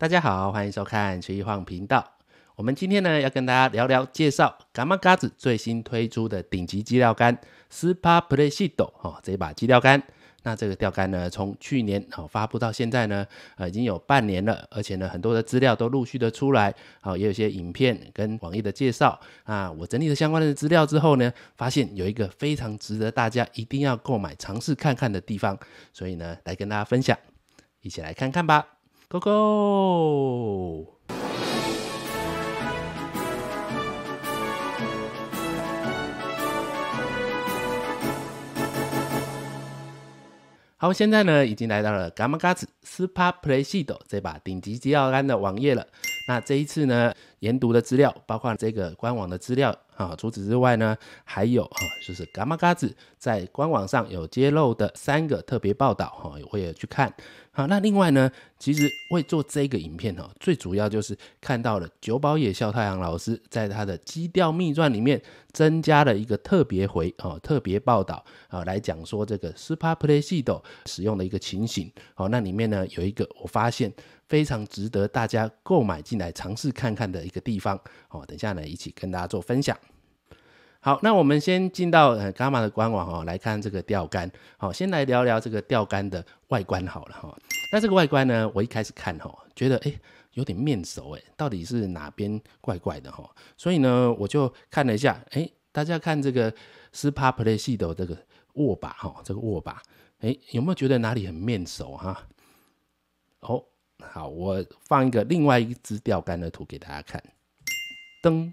大家好，欢迎收看徐晃频道。我们今天呢要跟大家聊聊介绍感冒嘎子最新推出的顶级矶钓竿 SPA Play 系统哦，这一把矶钓竿。那这个钓竿呢，从去年哦发布到现在呢，呃已经有半年了，而且呢很多的资料都陆续的出来，好也有些影片跟网页的介绍啊。我整理了相关的资料之后呢，发现有一个非常值得大家一定要购买尝试看看的地方，所以呢来跟大家分享，一起来看看吧。Go go！好，现在呢，已经来到了伽马嘎子 SPA Play 系统这把顶级吉奥丹的网页了。那这一次呢？研读的资料，包括这个官网的资料啊，除此之外呢，还有啊，就是伽马嘎子在官网上有揭露的三个特别报道哈，也去看。好，那另外呢，其实会做这个影片哈，最主要就是看到了久保野孝太阳老师在他的基调秘传里面增加了一个特别回啊，特别报道啊，来讲说这个 s p r Play 系统使用的一个情形。好，那里面呢有一个我发现。非常值得大家购买进来尝试看看的一个地方哦。等下呢，一起跟大家做分享。好，那我们先进到呃伽马的官网哦，来看这个钓竿。好，先来聊聊这个钓竿的外观好了哈。那这个外观呢，我一开始看哈，觉得诶有点面熟诶，到底是哪边怪怪的哈？所以呢，我就看了一下诶，大家看这个 s p a Play 系的这个握把哈，这个握把诶，有没有觉得哪里很面熟哈？哦。好，我放一个另外一只钓竿的图给大家看。噔，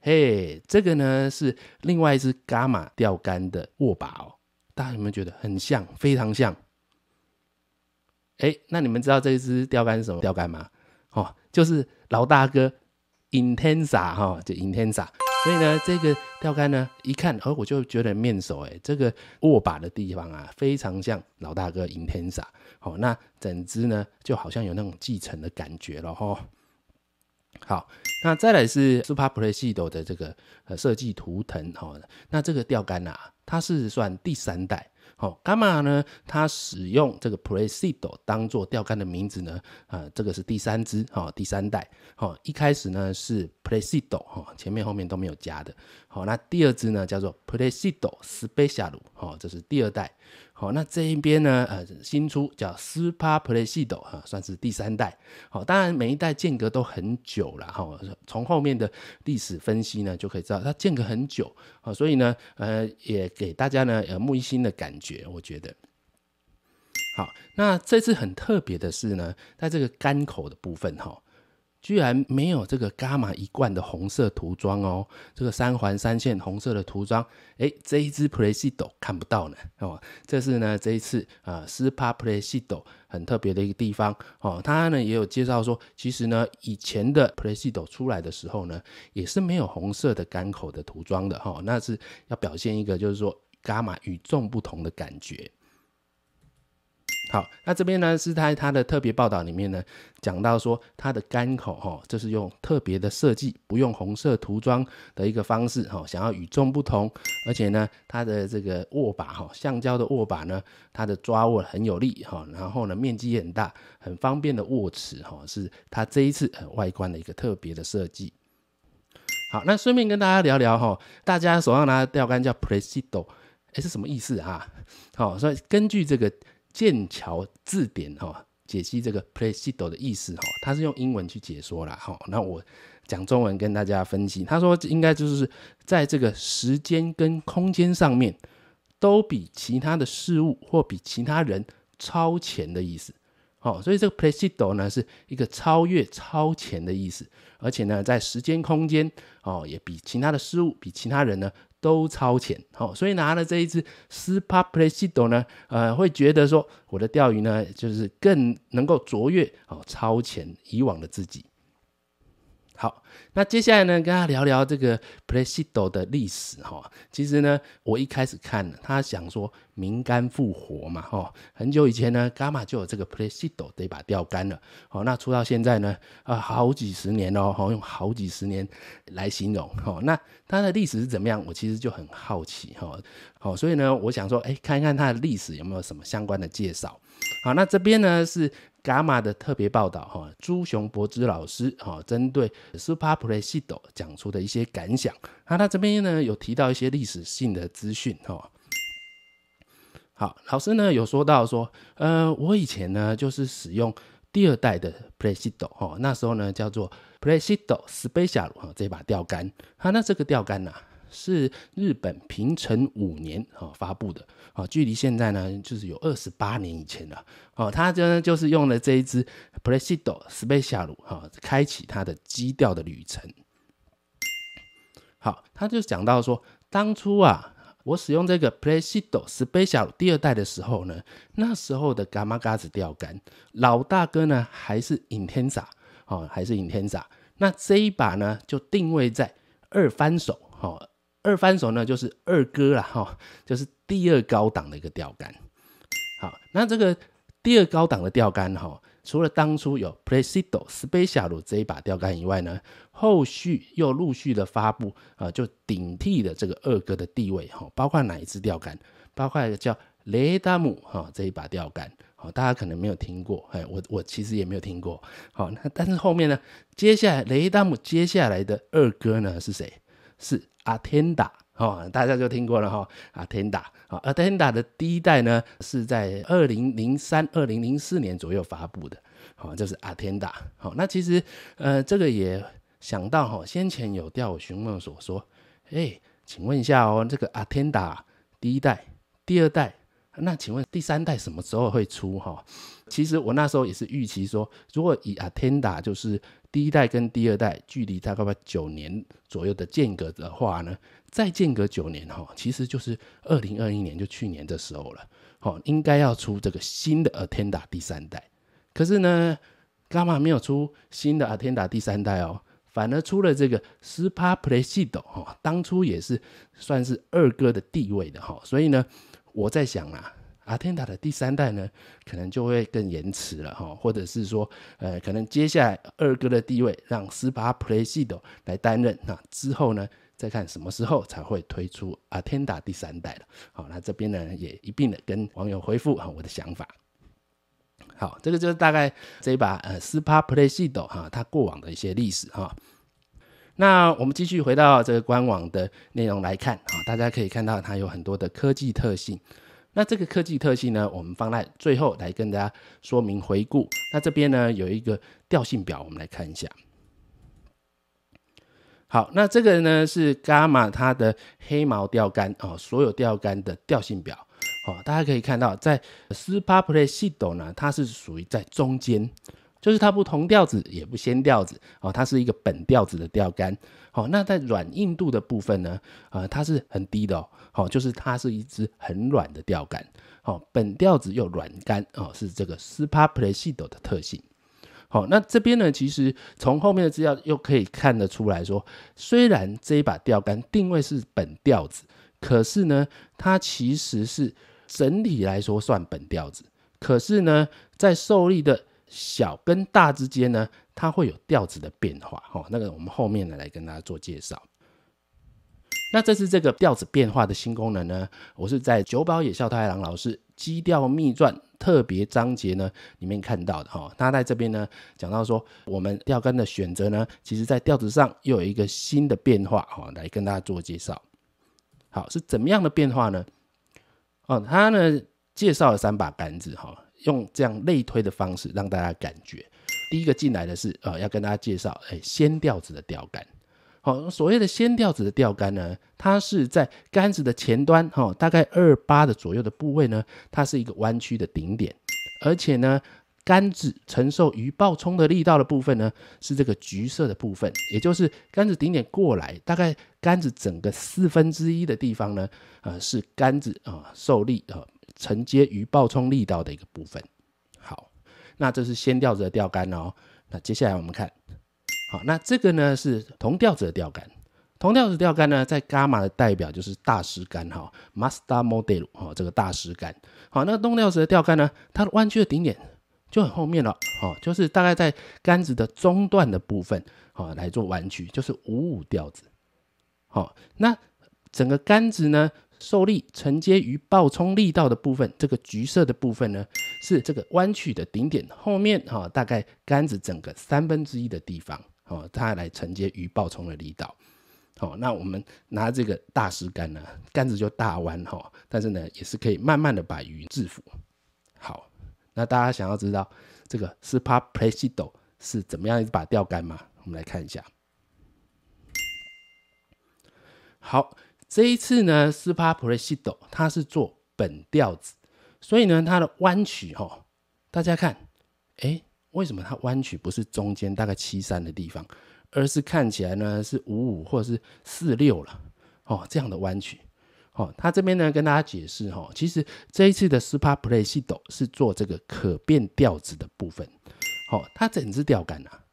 嘿，这个呢是另外一只伽马钓竿的握把哦。大家有没有觉得很像？非常像。哎，那你们知道这只钓竿是什么钓竿吗？哦，就是老大哥 Intensa 哈，就 Intensa。所以呢，这个钓竿呢，一看，哦，我就觉得面熟哎，这个握把的地方啊，非常像老大哥银天撒，好，那整只呢，就好像有那种继承的感觉了哈。好，那再来是 Super p r e s e i g 的这个呃设计图腾，哦，那这个钓竿啊，它是算第三代。好，伽马呢？它使用这个 p r e c i d o 当做钓竿的名字呢？啊，这个是第三支，好，第三代。好，一开始呢是 p r e c i d o 哈，前面后面都没有加的。好，那第二支呢叫做 p r e c i d o Special，哈，这是第二代。好，那这一边呢，呃，新出叫 SPA PLAY 系统啊，算是第三代。好，当然每一代间隔都很久了哈。从后面的历史分析呢，就可以知道它间隔很久。好，所以呢，呃，也给大家呢耳目一新的感觉，我觉得。好，那这次很特别的是呢，在这个干口的部分哈。居然没有这个伽马一贯的红色涂装哦，这个三环三线红色的涂装，哎，这一只 p r e s y d o 看不到呢。哦，这是呢这一次啊 s 帕 p e r p s y d o 很特别的一个地方哦，他呢也有介绍说，其实呢以前的 p r e s y d o 出来的时候呢，也是没有红色的干口的涂装的哈，那是要表现一个就是说伽马与众不同的感觉。好，那这边呢是在他的特别报道里面呢，讲到说他的竿口哈，这是用特别的设计，不用红色涂装的一个方式哈，想要与众不同，而且呢它的这个握把哈，橡胶的握把呢，它的抓握很有力哈，然后呢面积也很大，很方便的握持哈，是它这一次很外观的一个特别的设计。好，那顺便跟大家聊聊哈，大家手上拿的钓竿叫 Presido，哎是什么意思啊？好，所以根据这个。剑桥字典哈解析这个 placid 的意思哈，它是用英文去解说了哈，那我讲中文跟大家分析。他说应该就是在这个时间跟空间上面，都比其他的事物或比其他人超前的意思。好，所以这个 placid 呢是一个超越超前的意思，而且呢在时间空间哦也比其他的事物比其他人呢。都超前，好，所以拿了这一支斯帕普 i d o 呢，呃，会觉得说我的钓鱼呢，就是更能够卓越，哦，超前以往的自己。好，那接下来呢，跟大家聊聊这个 Presto 的历史哈。其实呢，我一开始看，他想说，明肝复活嘛哈。很久以前呢，伽马就有这个 Presto 这把钓竿了。好，那出到现在呢，啊，好几十年喽，哈，用好几十年来形容哈。那它的历史是怎么样？我其实就很好奇哈。好，所以呢，我想说，哎，看一看它的历史有没有什么相关的介绍。好，那这边呢是。伽马的特别报道哈，朱雄博之老师哈，针对 Super Presto 讲出的一些感想。那他这边呢有提到一些历史性的资讯哈。好，老师呢有说到说，呃，我以前呢就是使用第二代的 Presto 哈，那时候呢叫做 Presto Special 哈这把钓竿。好，那这个钓竿呢？是日本平成五年啊发布的啊，距离现在呢就是有二十八年以前了哦，他呢就是用了这一支 Presto Special 哈，开启他的基调的旅程。好，他就讲到说，当初啊，我使用这个 Presto Special 第二代的时候呢，那时候的伽马嘎子钓竿老大哥呢还是 n 天 a 哦，还是 n 天 a 那这一把呢就定位在二翻手哈。二翻手呢，就是二哥了哈，就是第二高档的一个钓竿。好，那这个第二高档的钓竿哈，除了当初有 Placidos p a c e l 这一把钓竿以外呢，后续又陆续的发布啊，就顶替了这个二哥的地位哈。包括哪一支钓竿？包括一个叫雷达姆哈这一把钓竿，好，大家可能没有听过，哎，我我其实也没有听过。好，那但是后面呢，接下来雷达姆接下来的二哥呢是谁？是 Atenda 哈，大家就听过了哈。Atenda 啊，Atenda 的第一代呢是在二零零三、二零零四年左右发布的，好，这是 Atenda 好。那其实呃，这个也想到哈，先前有钓询问所说，哎，请问一下哦，这个 Atenda 第一代、第二代，那请问第三代什么时候会出哈？其实我那时候也是预期说，如果以 Atenda 就是。第一代跟第二代距离大概在九年左右的间隔的话呢，再间隔九年哈，其实就是二零二一年就去年的时候了，好，应该要出这个新的阿天达第三代，可是呢，伽马没有出新的阿天达第三代哦，反而出了这个斯 a 普 i d o 哈，当初也是算是二哥的地位的哈，所以呢，我在想啊。阿天达的第三代呢，可能就会更延迟了哈，或者是说，呃，可能接下来二哥的地位让斯巴 play 系统来担任，那之后呢，再看什么时候才会推出阿天达第三代了。好，那这边呢也一并的跟网友回复哈我的想法。好，这个就是大概这一把呃斯巴 play 系统哈，它过往的一些历史哈。那我们继续回到这个官网的内容来看哈，大家可以看到它有很多的科技特性。那这个科技特性呢，我们放在最后来跟大家说明回顾。那这边呢有一个调性表，我们来看一下。好，那这个呢是伽马它的黑毛钓竿哦，所有钓竿的调性表哦，大家可以看到，在 Super p l a y 系统呢，它是属于在中间。就是它不同调子也不先调子哦，它是一个本调子的钓竿哦。那在软硬度的部分呢？啊，它是很低的哦。好，就是它是一支很软的钓竿哦。本调子又软竿哦，是这个 SPA PRECISO 的特性。好，那这边呢，其实从后面的资料又可以看得出来说，虽然这一把钓竿定位是本调子，可是呢，它其实是整体来说算本调子，可是呢，在受力的。小跟大之间呢，它会有调子的变化哈。那个我们后面呢来跟大家做介绍。那这是这个调子变化的新功能呢，我是在久保野孝太郎老师《基调秘传》特别章节呢里面看到的哈。他在这边呢讲到说，我们钓竿的选择呢，其实在调子上又有一个新的变化哈，来跟大家做介绍。好，是怎么样的变化呢？哦，他呢介绍了三把杆子哈。用这样类推的方式让大家感觉。第一个进来的是，呃，要跟大家介绍，哎，纤调子的钓竿。好，所谓的先调子的钓竿呢，它是在竿子的前端，哈，大概二八的左右的部位呢，它是一个弯曲的顶点。而且呢，竿子承受鱼爆冲的力道的部分呢，是这个橘色的部分，也就是竿子顶点过来，大概竿子整个四分之一的地方呢，呃，是竿子啊，受力啊。承接鱼爆冲力道的一个部分。好，那这是先调子的钓竿哦。那接下来我们看，好，那这个呢是同调子的钓竿。同调子钓竿呢，在伽马的代表就是大师竿哈，Master Model 哦，这个大师竿。好，那个东调子的钓竿呢，它的弯曲的顶点就很后面了好，就是大概在杆子的中段的部分好来做弯曲，就是五五调子。好，那整个杆子呢？受力承接于爆冲力道的部分，这个橘色的部分呢，是这个弯曲的顶点后面，哈，大概杆子整个三分之一的地方，哦，它来承接于爆冲的力道，哦，那我们拿这个大石杆呢，杆子就大弯，哈，但是呢，也是可以慢慢的把鱼制服。好，那大家想要知道这个 Super 是帕普雷西 o 是怎么样一把钓竿吗？我们来看一下。好。这一次呢，Spa Play s y s 它是做本调子，所以呢，它的弯曲哈，大家看，哎，为什么它弯曲不是中间大概七三的地方，而是看起来呢是五五或者是四六了哦这样的弯曲。哦，他这边呢跟大家解释哈，其实这一次的 Spa Play 系统是做这个可变调子的部分。哦，它整支钓竿啊，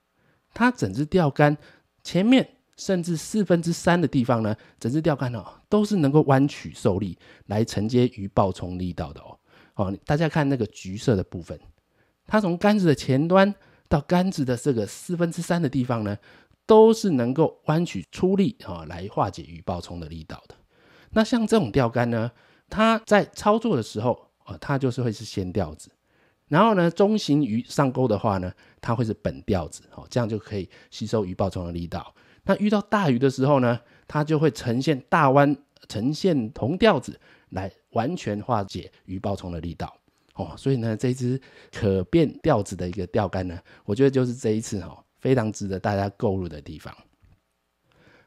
它整支钓竿前面。甚至四分之三的地方呢，整支钓竿哦，都是能够弯曲受力来承接鱼爆冲力道的哦。好，大家看那个橘色的部分，它从杆子的前端到杆子的这个四分之三的地方呢，都是能够弯曲出力啊，来化解鱼爆冲的力道的。那像这种钓竿呢，它在操作的时候啊，它就是会是先钓子，然后呢，中型鱼上钩的话呢，它会是本钓子哦，这样就可以吸收鱼爆冲的力道。那遇到大鱼的时候呢，它就会呈现大弯，呈现铜调子，来完全化解鱼爆冲的力道。哦，所以呢，这只可变调子的一个钓竿呢，我觉得就是这一次哦，非常值得大家购入的地方。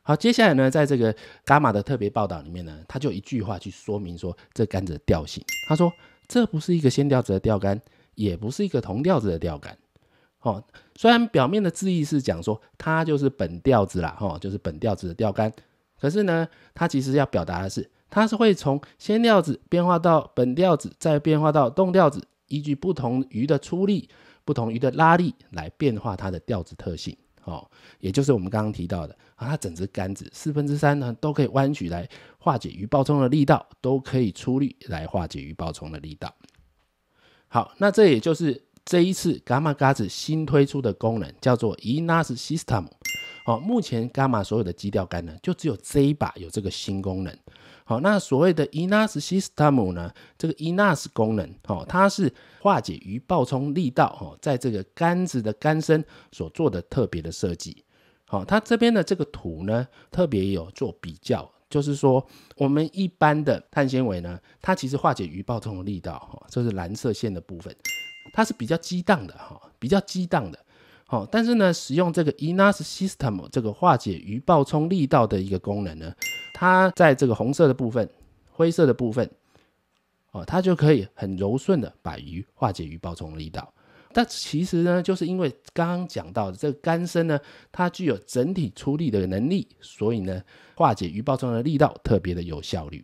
好，接下来呢，在这个伽马的特别报道里面呢，他就一句话去说明说这杆子的调性，他说这不是一个先调子的钓竿，也不是一个铜调子的钓竿。哦，虽然表面的字意是讲说它就是本调子啦，哦，就是本调子的钓竿，可是呢，它其实要表达的是，它是会从鲜调子变化到本调子，再变化到动调子，依据不同鱼的出力、不同鱼的拉力来变化它的调子特性。哦，也就是我们刚刚提到的，啊，它整只杆子四分之三呢都可以弯曲来化解鱼爆冲的力道，都可以出力来化解鱼爆冲的力道。好，那这也就是。这一次伽 g a 子新推出的功能叫做 Inas System，好，目前伽 a 所有的基调竿呢，就只有这一把有这个新功能。好，那所谓的 Inas System 呢，这个 Inas 功能，哦，它是化解于爆冲力道，哦，在这个竿子的竿身所做的特别的设计。好，它这边的这个图呢，特别有做比较，就是说我们一般的碳纤维呢，它其实化解于爆冲的力道，哦，这是蓝色线的部分。它是比较激荡的哈，比较激荡的。好，但是呢，使用这个 e n a s System 这个化解鱼爆冲力道的一个功能呢，它在这个红色的部分、灰色的部分，哦，它就可以很柔顺的把鱼化解鱼爆冲力道。但其实呢，就是因为刚刚讲到的这个杆身呢，它具有整体出力的能力，所以呢，化解鱼爆冲的力道特别的有效率。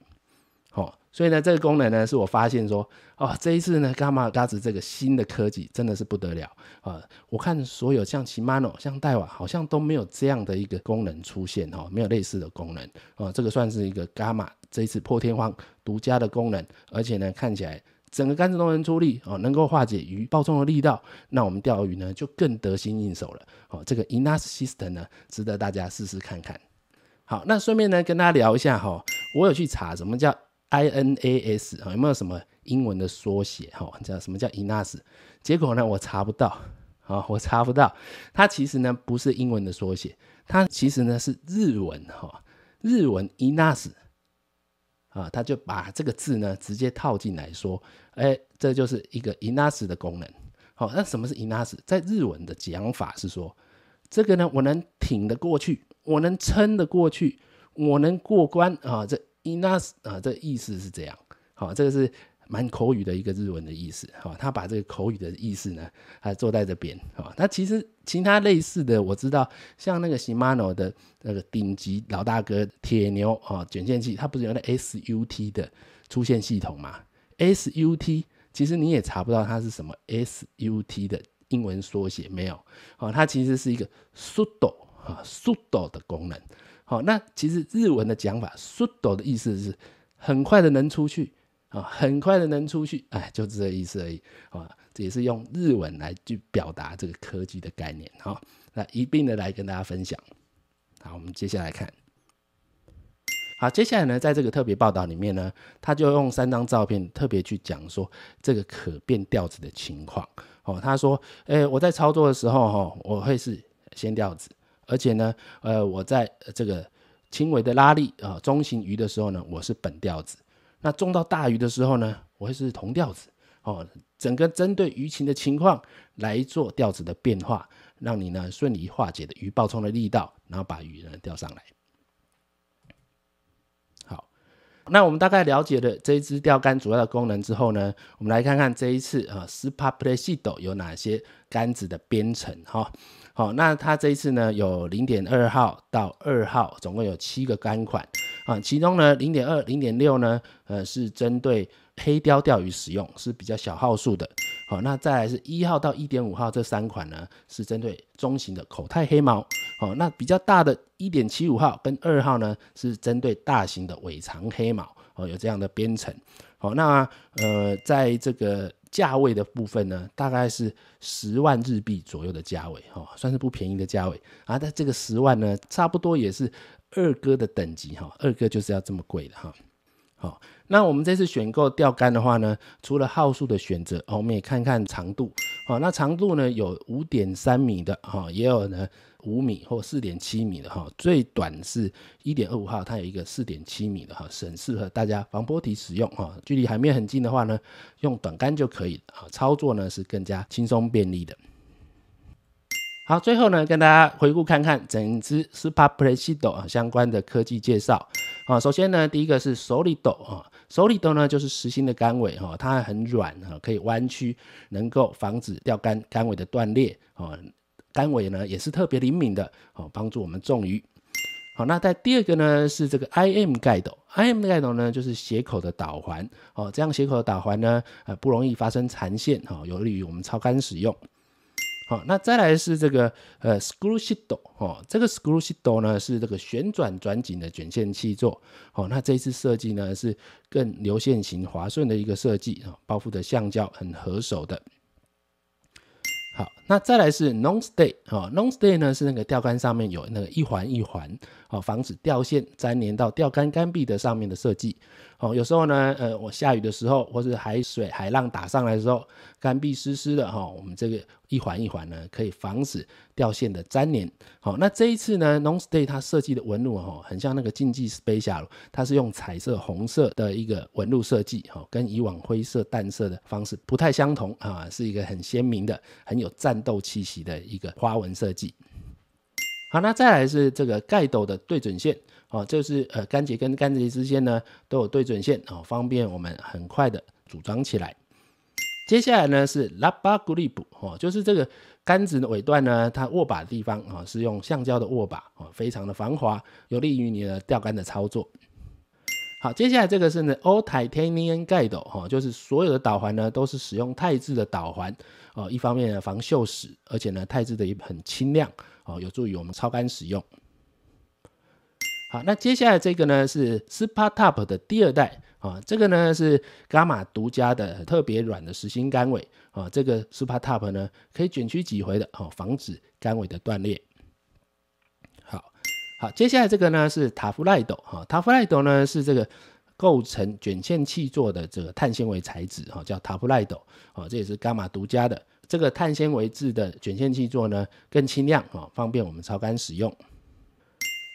好。所以呢，这个功能呢，是我发现说，哦，这一次呢，伽 Gas 这个新的科技真的是不得了啊！我看所有像奇 Mano、像戴瓦，好像都没有这样的一个功能出现哈，没有类似的功能啊。这个算是一个伽 a 这一次破天荒独家的功能，而且呢，看起来整个杆子都能出力哦，能够化解鱼爆冲的力道，那我们钓鱼呢就更得心应手了哦。这个 Inus System 呢，值得大家试试看看。好，那顺便呢，跟大家聊一下哈，我有去查什么叫。inas 啊，有没有什么英文的缩写？哈，叫什么叫 inas？结果呢，我查不到啊，我查不到。它其实呢不是英文的缩写，它其实呢是日文哈，日文 inas 啊，它就把这个字呢直接套进来说，哎，这就是一个 inas 的功能。好，那什么是 inas？在日文的讲法是说，这个呢我能挺得过去，我能撑得过去，我能过关啊，这。那啊，这意思是这样，好，这个是蛮口语的一个日文的意思，好，他把这个口语的意思呢，啊，坐在这边，好，那其实其他类似的，我知道，像那个 Shimano 的那个顶级老大哥铁牛啊卷线器，它不是有那 S U T 的出现系统吗？S U T，其实你也查不到它是什么，S U T 的英文缩写没有，好，它其实是一个速度啊速度的功能。好，那其实日文的讲法“速 o 的意思是很快的能出去啊，很快的能出去，哎，就这意思而已，好吧？这也是用日文来去表达这个科技的概念，好，来一并的来跟大家分享。好，我们接下来看，好，接下来呢，在这个特别报道里面呢，他就用三张照片特别去讲说这个可变调子的情况。哦，他说，哎，我在操作的时候，哈，我会是先调子。而且呢，呃，我在这个轻微的拉力啊，中型鱼的时候呢，我是本调子；那中到大鱼的时候呢，我会是同调子。哦，整个针对鱼情的情况来做调子的变化，让你呢顺利化解的鱼爆冲的力道，然后把鱼呢钓上来。那我们大概了解了这一支钓竿主要的功能之后呢，我们来看看这一次啊，Spa Pre s i d o 有哪些竿子的编程哈。好，那它这一次呢，有零点二号到二号，总共有七个杆款啊。其中呢，零点二、零点六呢，呃，是针对黑鲷钓鱼使用，是比较小号数的。好，那再来是一号到一点五号这三款呢，是针对中型的口袋黑毛。好，那比较大的一点七五号跟二号呢，是针对大型的尾长黑毛。哦，有这样的编成。好，那呃，在这个价位的部分呢，大概是十万日币左右的价位，哈，算是不便宜的价位。啊，但这个十万呢，差不多也是二哥的等级，哈，二哥就是要这么贵的，哈。好。那我们这次选购钓竿的话呢，除了号数的选择，我们也看看长度，啊，那长度呢有五点三米的，哈，也有呢五米或四点七米的，哈，最短是一点二五号，它有一个四点七米的，哈，很适合大家防波堤使用，哈，距离海面很近的话呢，用短竿就可以，啊，操作呢是更加轻松便利的。好，最后呢跟大家回顾看看整只 Super Presto 啊相关的科技介绍，啊，首先呢第一个是手里抖，啊。手里的呢就是实心的杆尾哈，它很软哈，可以弯曲，能够防止钓竿杆尾的断裂哦。杆尾呢也是特别灵敏的哦，帮助我们中鱼。好，那在第二个呢是这个 I M 盖斗，I M 盖斗呢就是斜口的导环哦，这样斜口的导环呢呃不容易发生缠线哈，有利于我们超杆使用。那再来是这个呃，screw s h i t o 哦，这个 screw s h i t o 呢是这个旋转转紧的卷线器座哦。那这一次设计呢是更流线型、滑顺的一个设计啊，包覆的橡胶很合手的。好，那再来是 nonstay 哦，nonstay 呢是那个钓竿上面有那个一环一环哦，防止钓线粘连到钓竿竿壁的上面的设计哦。有时候呢，呃，我下雨的时候或者海水海浪打上来的时候，竿壁湿湿的哈，我们这个。一环一环呢，可以防止掉线的粘连。好，那这一次呢，Nonstay 它设计的纹路哦，很像那个竞技 s p space 路，它是用彩色红色的一个纹路设计哦，跟以往灰色淡色的方式不太相同啊，是一个很鲜明的、很有战斗气息的一个花纹设计。好，那再来是这个盖斗的对准线哦，就是呃杆节跟杆结之间呢都有对准线哦，方便我们很快的组装起来。接下来呢是拉巴古利布，哦，就是这个杆子的尾段呢，它握把的地方啊是用橡胶的握把，哦，非常的防滑，有利于你的钓竿的操作。好，接下来这个是呢，all titanium guide 哈，就是所有的导环呢都是使用钛制的导环，哦，一方面呢防锈蚀，而且呢钛制的也很轻量，哦，有助于我们超竿使用。好，那接下来这个呢是 Super Top 的第二代。啊，这个呢是伽马独家的特别软的实心竿尾啊，这个 super top 呢可以卷曲几回的哦，防止竿尾的断裂。好，好，接下来这个呢是塔夫赖斗哈，塔夫赖斗呢是这个构成卷线器座的这个碳纤维材质哈，叫塔夫赖斗哦，这也是伽马独家的这个碳纤维质的卷线器座呢更轻量啊，方便我们超竿使用。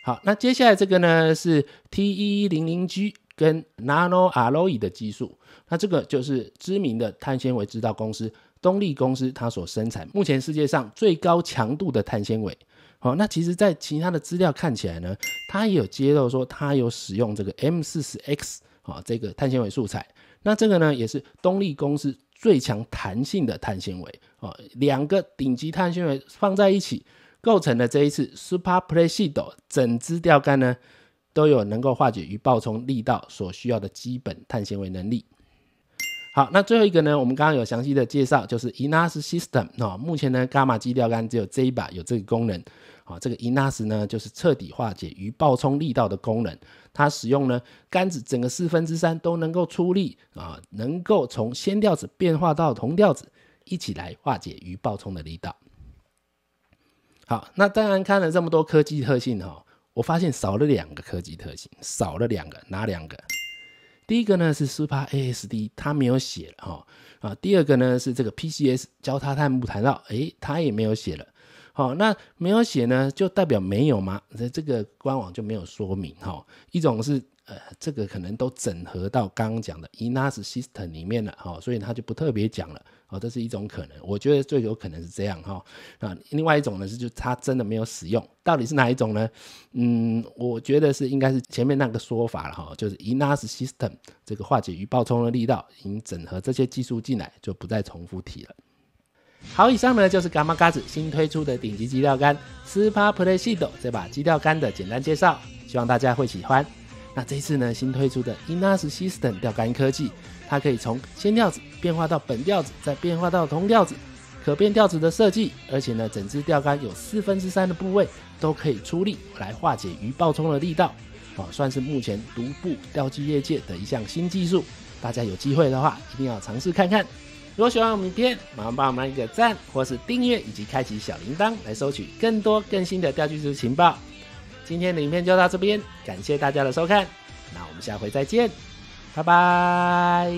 好，那接下来这个呢是 T 一零零 G。跟 Nano Alloy 的技术，那这个就是知名的碳纤维制造公司东丽公司它所生产目前世界上最高强度的碳纤维。好，那其实，在其他的资料看起来呢，它也有揭露说，它有使用这个 m 4十 x 好这个碳纤维素材。那这个呢，也是东丽公司最强弹性的碳纤维。哦，两个顶级碳纤维放在一起，构成了这一次 Super Play 系统整支钓竿呢。都有能够化解鱼暴冲力道所需要的基本碳纤维能力。好，那最后一个呢？我们刚刚有详细的介绍，就是 Inas System 哈。目前呢，伽马基钓竿只有这一把有这个功能。好，这个 Inas 呢，就是彻底化解鱼爆冲力道的功能。它使用呢，竿子整个四分之三都能够出力啊，能够从先调子变化到同调子，一起来化解鱼爆冲的力道。好，那当然看了这么多科技特性哈。我发现少了两个科技特性，少了两个，哪两个？第一个呢是斯帕 A S D，它没有写了哈啊。第二个呢是这个 P C S 交叉探木弹道，诶，它也没有写了。好，那没有写呢，就代表没有吗？那这个官网就没有说明哈。一种是。呃，这个可能都整合到刚刚讲的 Inas System 里面了哈，所以它就不特别讲了哦。这是一种可能，我觉得最有可能是这样哈。那另外一种呢是就它真的没有使用，到底是哪一种呢？嗯，我觉得是应该是前面那个说法了哈，就是 Inas System 这个化解鱼爆冲的力道，已经整合这些技术进来，就不再重复提了。好，以上呢就是 Gamma 嘎子新推出的顶级矶钓竿 Super Prestido 这把矶钓竿的简单介绍，希望大家会喜欢。那这次呢，新推出的 Inas System 钓竿科技，它可以从先调子变化到本调子，再变化到同调子，可变调子的设计，而且呢，整支钓竿有四分之三的部位都可以出力来化解鱼爆冲的力道，哦，算是目前独步钓具业界的一项新技术。大家有机会的话，一定要尝试看看。如果喜欢我们影片，麻烦帮我们一个赞，或是订阅以及开启小铃铛来收取更多更新的钓具资情报。今天的影片就到这边，感谢大家的收看，那我们下回再见，拜拜。